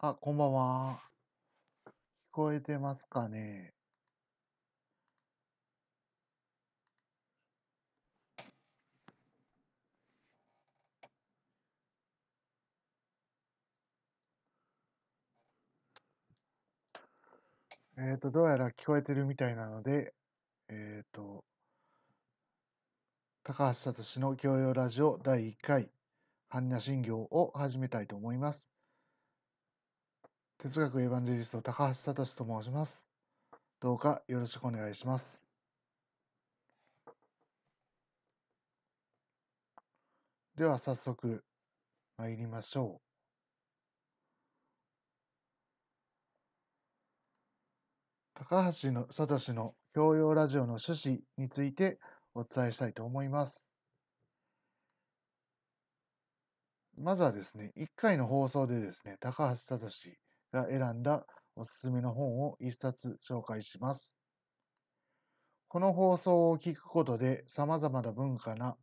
あ、こんばんは。聞こえてますかねえっ、ー、と、どうやら聞こえてるみたいなので、えっ、ー、と、高橋聡の教養ラジオ第1回、般若心経を始めたいと思います。哲学エヴァンジェリスト高橋聡と申します。どうかよろしくお願いします。では早速参りましょう。高橋の聡の教養ラジオの趣旨についてお伝えしたいと思います。まずはですね、1回の放送でですね、高橋聡が選んだおすすめの本を一冊紹介します。この放送を聞くことで様々な文化な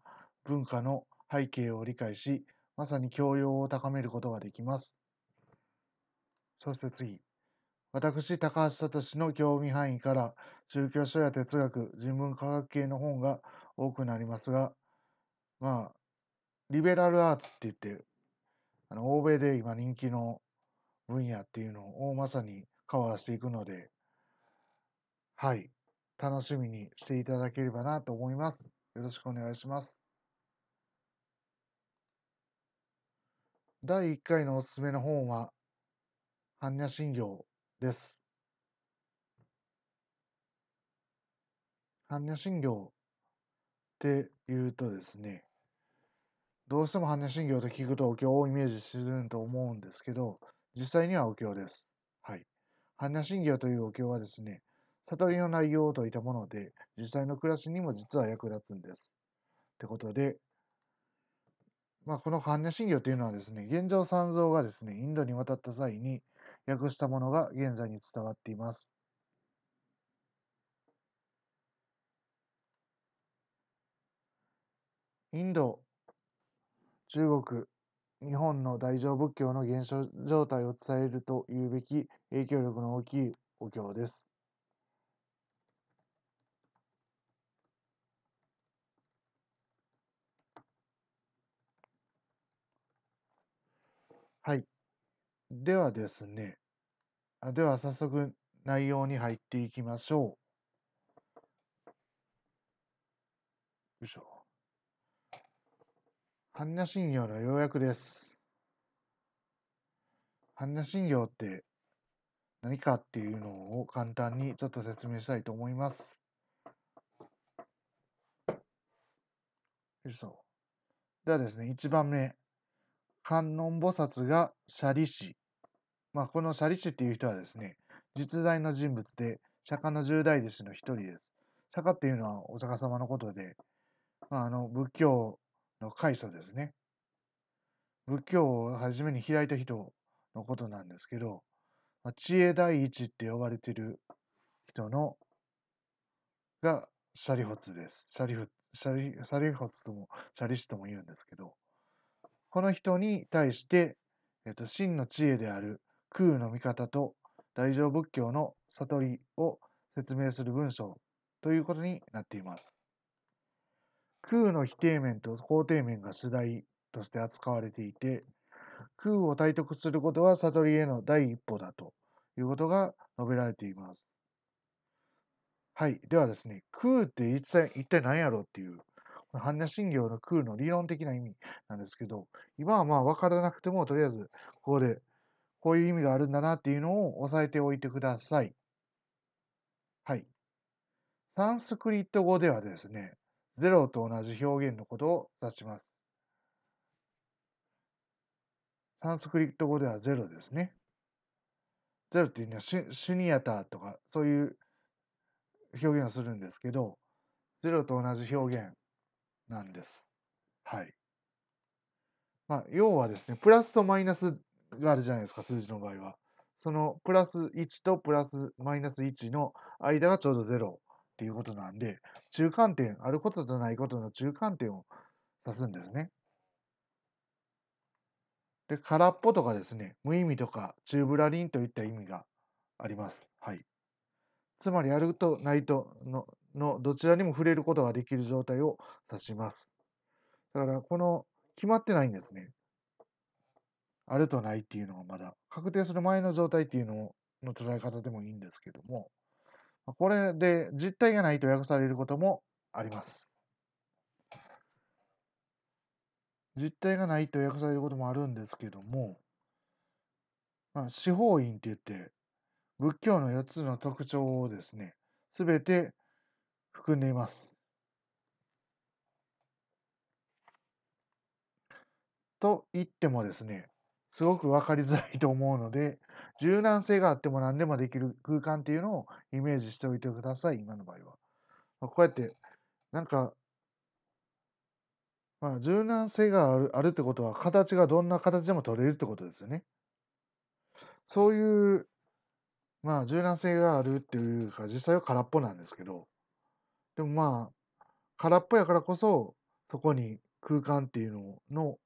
文化の背景を理解し、まさに教養を高めることができます。そして次。私、高橋聡の興味範囲から宗教書や哲学、人文科学系の本が多くなりますが、まあ、リベラルアーツって言って、あの欧米で今人気の分野っていうのをまさにカバーしていくので、はい、楽しみにしていただければなと思います。よろしくお願いします。第1回のおすすめの本は、般若心経です。般若心経っていうとですね、どうしても般若心経と聞くとお経をイメージすると思うんですけど、実際にはお経です。はい。般若心経というお経はですね、悟りの内容を説いたもので、実際の暮らしにも実は役立つんです。ってことで、まあ、この般若心経というのはですね、現状三蔵がですね、インドに渡った際に訳したものが現在に伝わっています。インド、中国、日本の大乗仏教の現象状態を伝えるというべき影響力の大きいお経です。はい。ではですね。では早速内容に入っていきましょう。よいしょ。般若心経の要約です。般若心経って何かっていうのを簡単にちょっと説明したいと思います。よいしょ。ではですね、1番目。観音菩薩がシャリ師。まあ、このシャリ師っていう人はですね、実在の人物で、釈迦の十大弟子の一人です。釈迦っていうのはお釈迦様のことで、まあ、あの仏教の開祖ですね。仏教を初めに開いた人のことなんですけど、知恵第一って呼ばれてる人のがシャリホツです。シャリフシャリシャリホツともシャリシとも言うんですけど、この人に対して、えっと、真の知恵である空の見方と大乗仏教の悟りを説明する文章ということになっています。空の否定面と肯定面が主題として扱われていて、空を体得することは悟りへの第一歩だということが述べられています。はい。ではですね、空って一体一体何やろうっていう、この般若心経の空の理論的な意味なんですけど、今はまあ分からなくても、とりあえずここでこういう意味があるんだなっていうのを押さえておいてください。はい。サンスクリット語ではですね、0と同じ表現のことを指します。サンスクリット語では0ですね。0っていうのはシュニアターとかそういう表現をするんですけど、0と同じ表現なんです。はい。まあ、要はですね、プラスとマイナスがあるじゃないですか、数字の場合は。そのプラス1とプラスマイナス1の間がちょうど0っていうことなんで、中間点、あることとないことの中間点を指すんですね。で、空っぽとかですね、無意味とか、中ぶらりんといった意味があります。はい。つまり、あるとないとののどちらにも触れることができる状態を指します。だから、この、決まってないんですね。あるとないっていうのがまだ、確定する前の状態っていうのの捉え方でもいいんですけども、これで実体がないと訳されることもあります。実体がないと訳されることもあるんですけども、まあ、司法院って言って、仏教の4つの特徴をですね、すべて含んでいます。と言ってもですね、すごく分かりづらいと思うので、柔軟性があっても何でもできる空間っていうのをイメージしておいてください、今の場合は。まあ、こうやって、なんか、まあ、柔軟性があるあるってことは、形がどんな形でも取れるってことですよね。そういう、まあ、柔軟性があるっていうか、実際は空っぽなんですけど、でもまあ、空っぽやからこそ、そこに空間っていうのの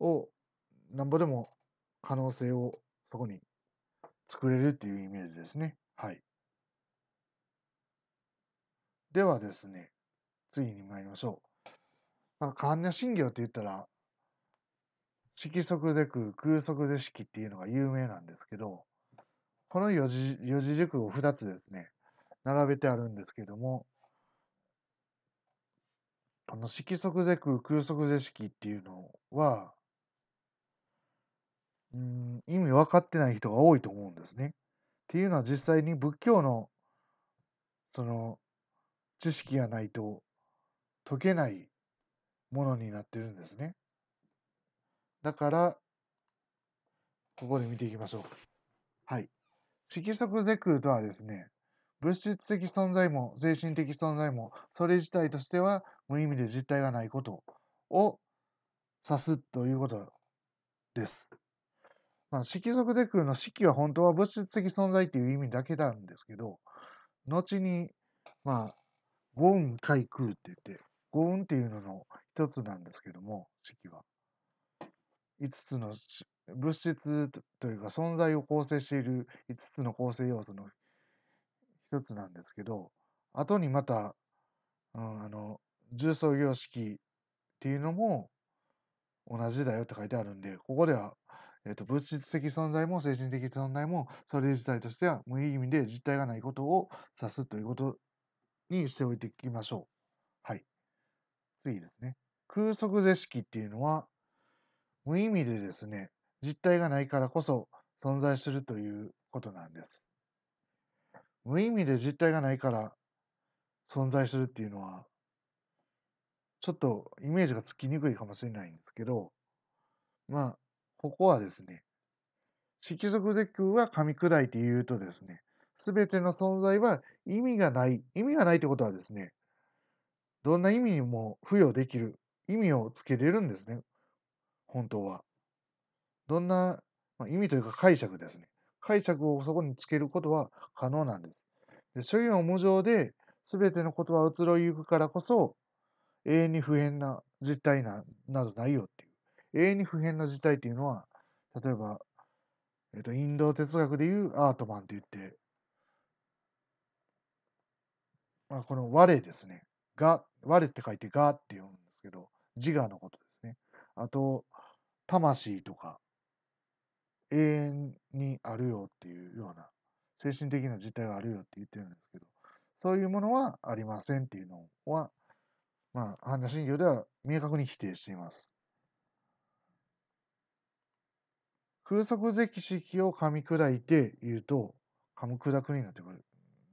を、なんぼでも可能性をそこに作れるっていうイメージですね。はい。ではですね、次に参りましょう。まあ、患者診療って言ったら、色即是空、空即是色っていうのが有名なんですけど、この四字四字熟語2つですね、並べてあるんですけども、この色即是空、空即是色っていうのは、うん、意味分かってない人が多いと思うんですね。っていうのは実際に仏教のその知識がないと解けないものになってるんですね。だからここで見ていきましょう。はい。色即是空とはですね、物質的存在も精神的存在もそれ自体としては無意味で実体がないことを指すということです。まあ、色族デクの色は本当は物質的存在っていう意味だけなんですけど、後に、まあ、五雲海空って言って、五雲っていうのの一つなんですけども、色は。5つの物質というか存在を構成している5つの構成要素の一つなんですけど、後にまた、うん、あの、重層様式っていうのも同じだよって書いてあるんで、ここではえっ、ー、と、物質的存在も精神的存在も、それ自体としては無意味で実体がないことを指すということにしておいていきましょう。はい。次ですね。空足是式っていうのは、無意味でですね、実体がないからこそ存在するということなんです。無意味で実体がないから存在するっていうのは、ちょっとイメージがつきにくいかもしれないんですけど、まあ、ここはですね、色即是空は噛み砕いて言うとですね、すべての存在は意味がない。意味がないってことはですね、どんな意味にも付与できる。意味をつけれるんですね。本当は。どんな、まあ、意味というか解釈ですね。解釈をそこにつけることは可能なんです。で諸行無常ですべてのことは移ろいゆくからこそ永遠に不変な実態ななどないよっていう。永遠に普遍な事態というのは例えば、えーと、インド哲学でいうアートマンって言って、まあ、この「我」ですね「が」「我」って書いて「が」って読むんですけど自我のことですねあと「魂」とか「永遠にあるよ」っていうような精神的な事態があるよって言ってるんですけどそういうものはありませんっていうのは、まあ、般若心経では明確に否定しています。空足是式を噛み砕いて言うと、噛み砕くになってくる、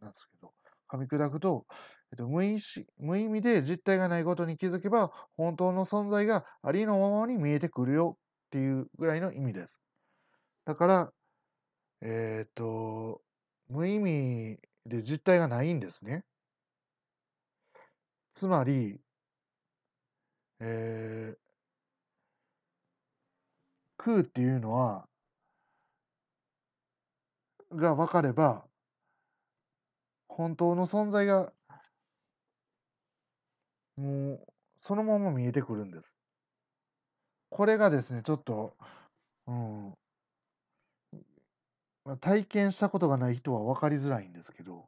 なんですけど、噛み砕くと、えっと、無意識無意味で実体がないことに気づけば、本当の存在がありのままに見えてくるよっていうぐらいの意味です。だから、えっ、と、無意味で実体がないんですね。つまり、えー、空っていうのはが分かれば本当の存在がもうそのまま見えてくるんです。これがですねちょっと、うん、まあ、体験したことがない人は分かりづらいんですけど、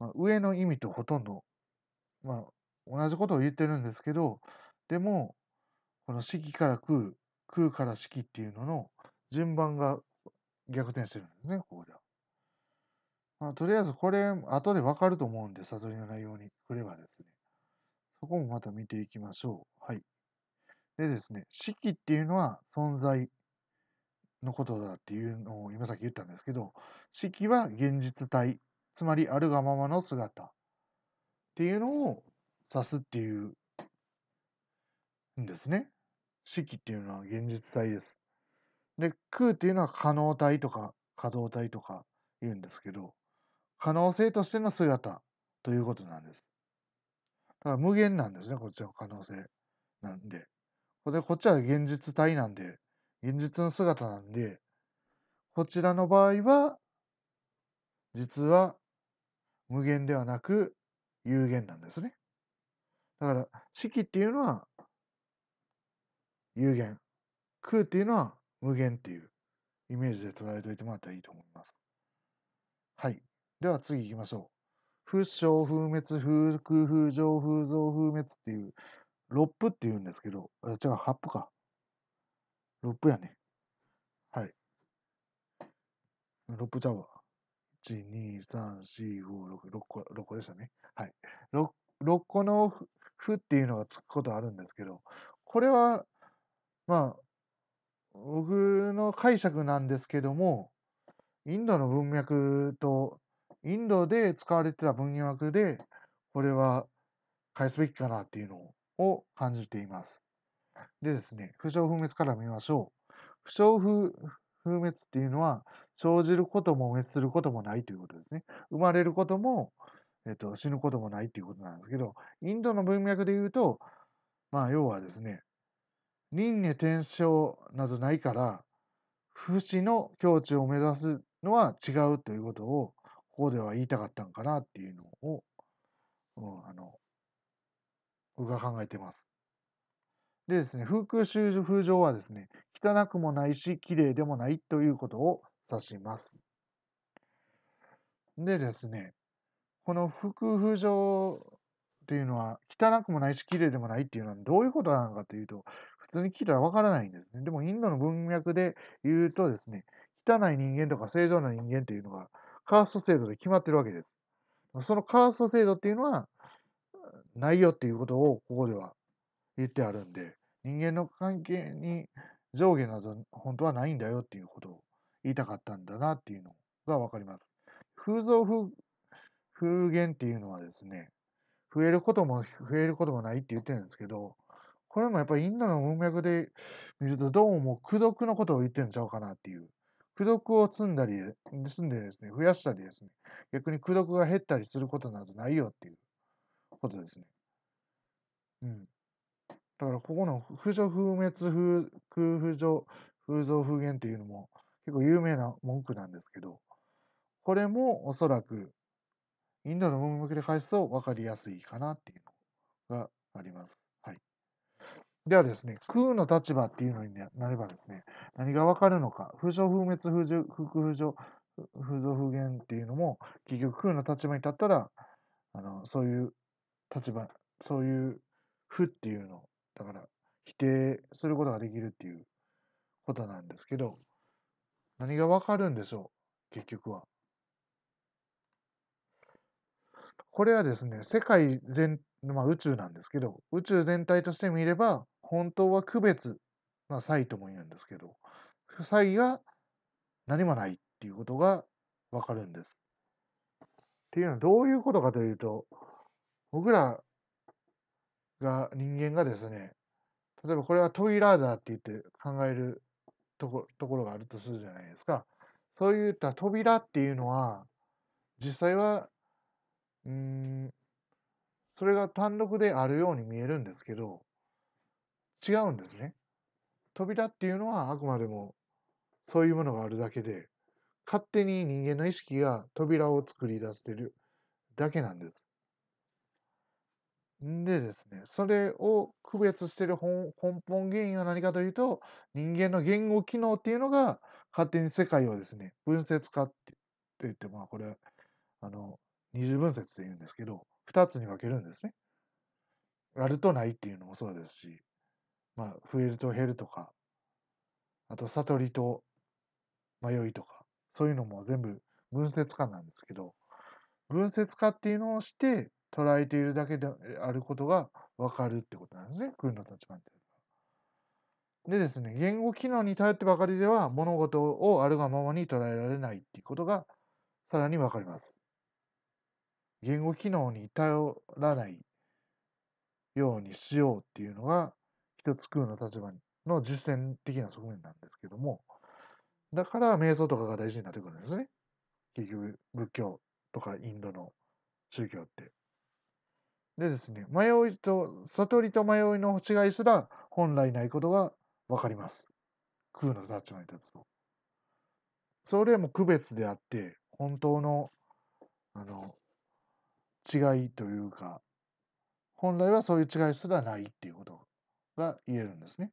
まあ、上の意味とほとんど、まあ、同じことを言ってるんですけどでもこの「式から空」空から式っていうのの順番が逆転してるんですね、ここでは。まあ、とりあえずこれ、後でわかると思うんで、悟りの内容に触ればですね。そこもまた見ていきましょう。はい。でですね、式っていうのは存在のことだっていうのを今さっき言ったんですけど、式は現実体、つまりあるがままの姿っていうのを指すっていうんですね。式っていうのは現実体です。で、空っていうのは可能体とか可動体とか言うんですけど、可能性としての姿ということなんです。だから無限なんですね、こっちは可能性なんで。で、こっちは現実体なんで、現実の姿なんで、こちらの場合は、実は無限ではなく有限なんですね。だから、式っていうのは有限。空っていうのは無限っていうイメージで捉えておいてもらったらいいと思います。はい。では次行きましょう。不生風滅風空風上風増風滅っていう六歩って言うんですけど、あ違う、八歩か。六歩やね。はい。六歩ちゃうわ。1、2、3、4、5、6、6個、6個でしたね。はい。6, 6個の歩っていうのがつくことあるんですけど、これはまあ、僕の解釈なんですけども、インドの文脈と、インドで使われてた文脈で、これは返すべきかなっていうのを感じています。でですね、不詳不滅から見ましょう。不詳不不滅っていうのは、生じることも滅することもないということですね。生まれることも、えっと、死ぬこともないということなんですけど、インドの文脈で言うと、まあ、要はですね、輪廻転生などないから不死の境地を目指すのは違うということをここでは言いたかったんかなっていうのを、うん、あの僕が考えてます。でですね、風空修風上はですね、汚くもないし、綺麗でもないということを指します。でですね、この風空風上っていうのは、汚くもないし、綺麗でもないっていうのはどういうことなのかというと、普通に聞いたらわからないんですね。でもインドの文脈で言うとですね、汚い人間とか正常な人間っていうのがカースト制度で決まってるわけです。そのカースト制度っていうのはないよっていうことをここでは言ってあるんで、人間の関係に上下など本当はないんだよっていうことを言いたかったんだなっていうのがわかります。風像風風っていうのはですね、増えることも増えることもないって言ってるんですけど、これもやっぱりインドの文脈で見ると、どうも功徳のことを言ってるんちゃうかなっていう。功徳を積んだり、積んでですね、増やしたりですね、逆に功徳が減ったりすることなどないよっていうことですね。うん。だからここの不助不滅風空不助風造風源っていうのも結構有名な文句なんですけど、これもおそらくインドの文脈で返すと分かりやすいかなっていうのがあります。ではですね、空の立場っていうのになればですね、何がわかるのか、風潮風滅風潮、風潮、風情風源っていうのも、結局空の立場に立ったら、あの、そういう立場、そういう負っていうのを、だから否定することができるっていうことなんですけど、何がわかるんでしょう、結局は。これはですね、世界全、まあ、宇宙なんですけど、宇宙全体として見れば、本当は区別、まあ、差異とも言うんですけど、負債が何もないっていうことがわかるんです。っていうのはどういうことかというと、僕らが人間がですね、例えばこれはトイラーだって言って考えるところがあるとするじゃないですか。そういった扉っていうのは、実際は、うん、それが単独であるように見えるんですけど、違うんですね。扉っていうのはあくまでもそういうものがあるだけで、勝手に人間の意識が扉を作り出してるだけなんです。んでですね、それを区別してる根本原因は何かというと、人間の言語機能っていうのが勝手に世界をですね、分節化って言って、まあこれ、あの、二重分節で言うんですけど、2つに分けるんですね。あるとないっていうのもそうですし、まあ、増えると減るとか、あと悟りと迷いとか、そういうのも全部分節化なんですけど、分節化っていうのをして捉えているだけであることが分かるってことなんですね、空の立場っていうのは。でですね、言語機能に頼ってばかりでは物事をあるがままに捉えられないっていうことがさらに分かります。言語機能に頼らないようにしようっていうのが人作るの立場の実践的な側面なんですけども、だから瞑想とかが大事になってくるんですね。結局、仏教とかインドの宗教って。でですね、迷いと、悟りと迷いの違いすら本来ないことが分かります。空の立場に立つと。それも区別であって、本当の、あの、違いというか、本来はそういう違いすらないっていうことが言えるんですね。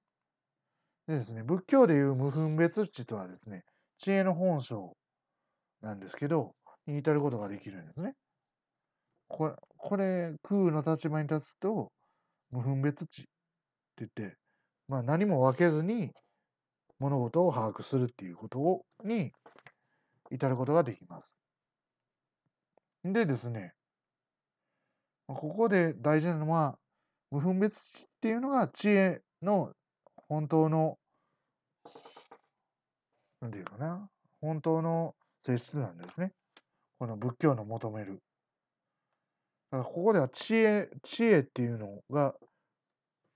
でですね、仏教でいう無分別地とはですね、知恵の本性なんですけど、に至ることができるんですね。これ、これ空の立場に立つと、無分別地って言って、まあ何も分けずに物事を把握するっていうことをに至ることができます。でですね、ここで大事なのは、無分別っていうのが知恵の本当の、なんていうかな、本当の性質なんですね。この仏教の求める。だからここでは知恵、知恵っていうのが、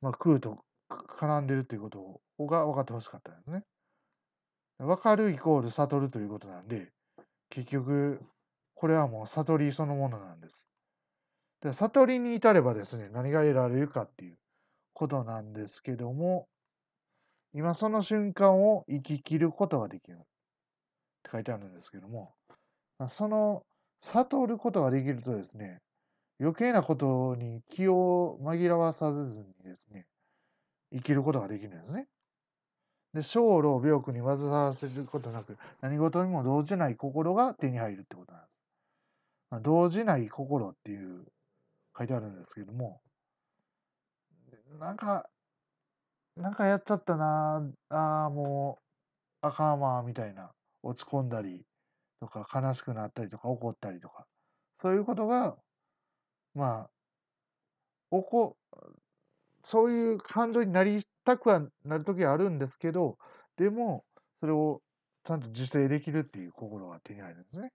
まあ、空と絡んでるっていうことが分かってほしかったんですね。分かるイコール悟るということなんで、結局、これはもう悟りそのものなんです。で悟りに至ればですね、何が得られるかっていうことなんですけども、今その瞬間を生き切ることができるって書いてあるんですけども、その悟ることができるとですね、余計なことに気を紛らわさずにですね、生きることができるんですね。で、生老病苦に煩わせることなく、何事にも動じない心が手に入るってことなんです。まあ、動じない心っていう書いてあるんですけどもなんかなんかやっちゃったなあもうあかんわみたいな落ち込んだりとか悲しくなったりとか怒ったりとかそういうことがまあおこそういう感情になりたくはなる時はあるんですけどでもそれをちゃんと自制できるっていう心が手に入るんですね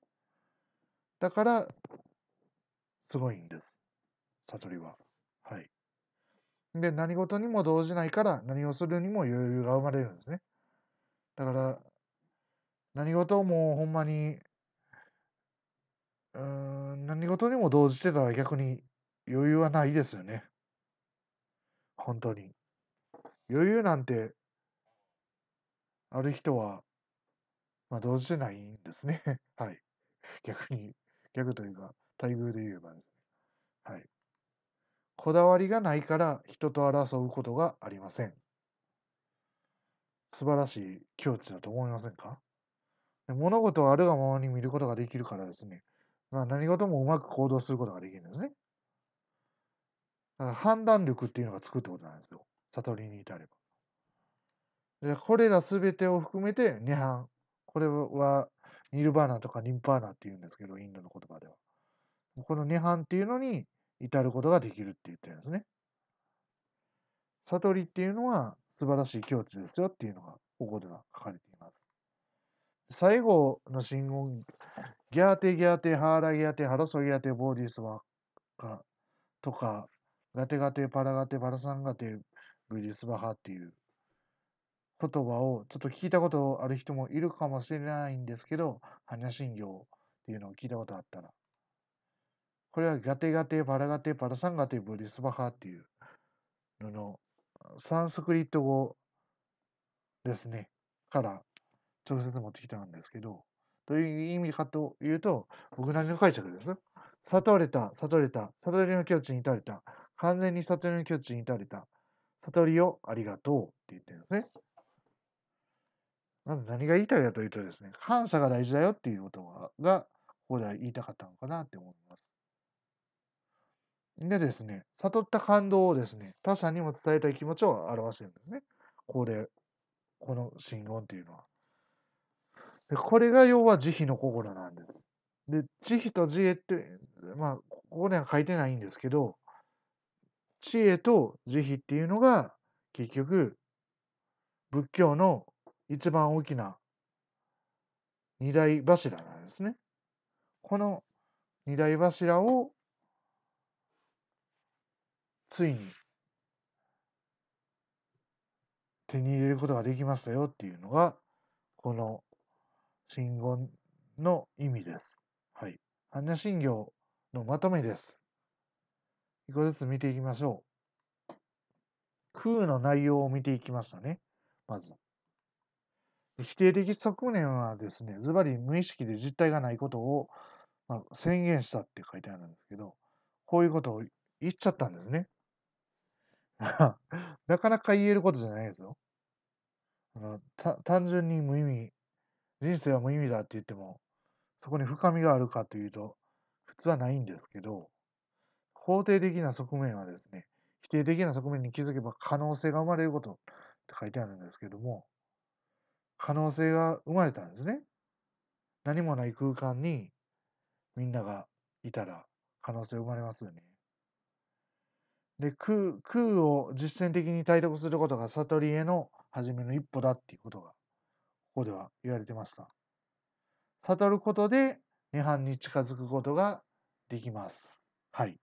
だからすごいんです悟りは。はい。で、何事にも動じないから、何をするにも余裕が生まれるんですね。だから、何事もほんまに、うん、何事にも動じてたら逆に余裕はないですよね。本当に。余裕なんて、ある人は、まあ、動じてないんですね。はい。逆に、逆というか、待遇で言えば、ね、はい。こだわりがないから人と争うことがありません。素晴らしい境地だと思いませんか物事をあるがままに見ることができるからですね、まあ、何事もうまく行動することができるんですね。だから判断力っていうのがつくってことなんですよ。悟りに至れば。でこれら全てを含めて、涅槃。これはニルバーナとかニンパーナっていうんですけど、インドの言葉では。この涅槃っていうのに、至ることができるって言ってるんですね。悟りっていうのは素晴らしい境地ですよっていうのがここでは書かれています。最後の信号、ギャーテギャーテハーラギャーテハラソギャーテボーディスワカとか、ガテガテパラガテパラサンガテブリスバハっていう言葉をちょっと聞いたことある人もいるかもしれないんですけど、般若心経っていうのを聞いたことあったらこれはガテガテ、バラガテ、バラサンガテ、ブリスバハっていうののサンスクリット語ですね、から直接持ってきたんですけど、どういう意味かというと、僕なりの解釈です。悟れた、悟れた、悟りの境地に至れた、完全に悟りの境地に至れた、悟りをありがとうって言ってるんですね。まず何が言いたいかというとですね、感謝が大事だよっていうことが、ここでは言いたかったのかなって思います。でですね、悟った感動をですね、他者にも伝えたい気持ちを表してるんですね。これ、この信言っていうのは。でこれが要は慈悲の心なんです。で、慈悲と慈恵って、まあ、ここでは書いてないんですけど、知恵と慈悲っていうのが、結局、仏教の一番大きな二大柱なんですね。この二大柱をついに手に入れることができましたよっていうのがこの信言の意味です。はい。般若心経のまとめです。一個ずつ見ていきましょう。空の内容を見ていきましたね。まず。否定的側面はですね、ズバリ無意識で実体がないことを、まあ、宣言したって書いてあるんですけど、こういうことを言っちゃったんですね。なかなか言えることじゃないですよ。あの単純に無意味、人生は無意味だって言っても、そこに深みがあるかというと、普通はないんですけど、肯定的な側面はですね、否定的な側面に気づけば可能性が生まれることって書いてあるんですけども、可能性が生まれたんですね。何もない空間にみんながいたら可能性生まれますよね。で空空を実践的に体得することが悟りへの初めの一歩だっていうことがここでは言われてました悟ることで涅槃に近づくことができますはい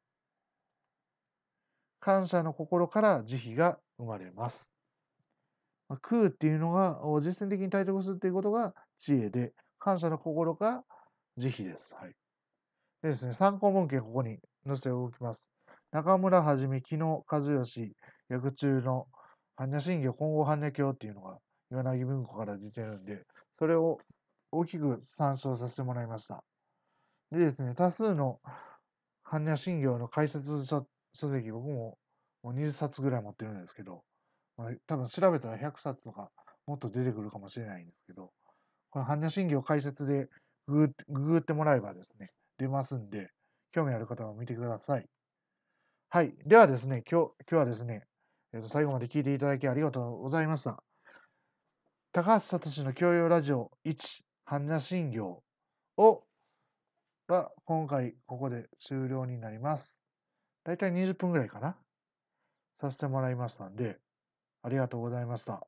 感謝の心から慈悲が生まれます空っていうのが実践的に体得するっていうことが知恵で感謝の心が慈悲ですはいでですね参考文献ここに載せておきます中村はじめ、木野和義、役中の般若心経、混合般若経っていうのが岩波文庫から出てるんで、それを大きく参照させてもらいました。でですね、多数の般若心経の解説書書籍、僕ももう20冊ぐらい持ってるんですけど、まあ、多分調べたら100冊とかもっと出てくるかもしれないんですけど、この般若心経解説でググってもらえばですね、出ますんで、興味ある方は見てください。はい。ではですね、今日、今日はですね、えー、と最後まで聞いていただきありがとうございました。高橋聡の教養ラジオ1、般者診療を、が今回ここで終了になります。だいたい20分ぐらいかなさせてもらいましたんで、ありがとうございました。